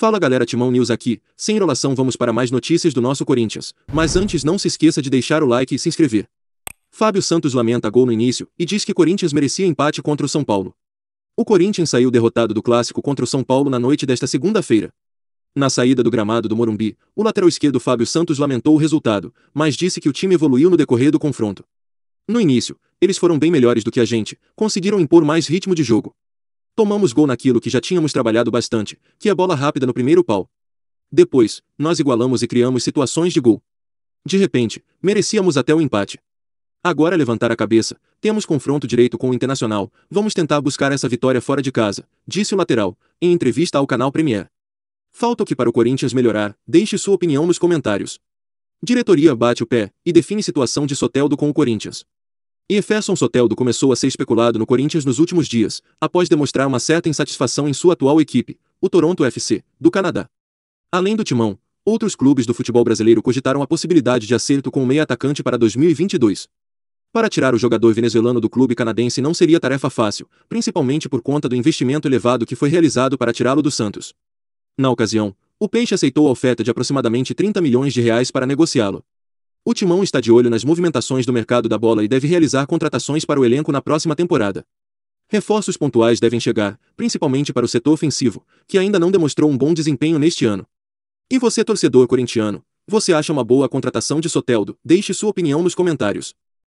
Fala galera Timão News aqui, sem enrolação vamos para mais notícias do nosso Corinthians, mas antes não se esqueça de deixar o like e se inscrever. Fábio Santos lamenta gol no início e diz que Corinthians merecia empate contra o São Paulo. O Corinthians saiu derrotado do clássico contra o São Paulo na noite desta segunda-feira. Na saída do gramado do Morumbi, o lateral esquerdo Fábio Santos lamentou o resultado, mas disse que o time evoluiu no decorrer do confronto. No início, eles foram bem melhores do que a gente, conseguiram impor mais ritmo de jogo. Tomamos gol naquilo que já tínhamos trabalhado bastante, que é a bola rápida no primeiro pau. Depois, nós igualamos e criamos situações de gol. De repente, merecíamos até o empate. Agora levantar a cabeça, temos confronto direito com o Internacional, vamos tentar buscar essa vitória fora de casa, disse o lateral, em entrevista ao canal Premier. Falta o que para o Corinthians melhorar, deixe sua opinião nos comentários. Diretoria bate o pé e define situação de Soteldo com o Corinthians. E Efesson Soteldo começou a ser especulado no Corinthians nos últimos dias, após demonstrar uma certa insatisfação em sua atual equipe, o Toronto FC, do Canadá. Além do Timão, outros clubes do futebol brasileiro cogitaram a possibilidade de acerto com o meia atacante para 2022. Para tirar o jogador venezuelano do clube canadense não seria tarefa fácil, principalmente por conta do investimento elevado que foi realizado para tirá-lo do Santos. Na ocasião, o Peixe aceitou a oferta de aproximadamente 30 milhões de reais para negociá-lo. O Timão está de olho nas movimentações do mercado da bola e deve realizar contratações para o elenco na próxima temporada. Reforços pontuais devem chegar, principalmente para o setor ofensivo, que ainda não demonstrou um bom desempenho neste ano. E você, torcedor corintiano, você acha uma boa contratação de Soteldo? Deixe sua opinião nos comentários.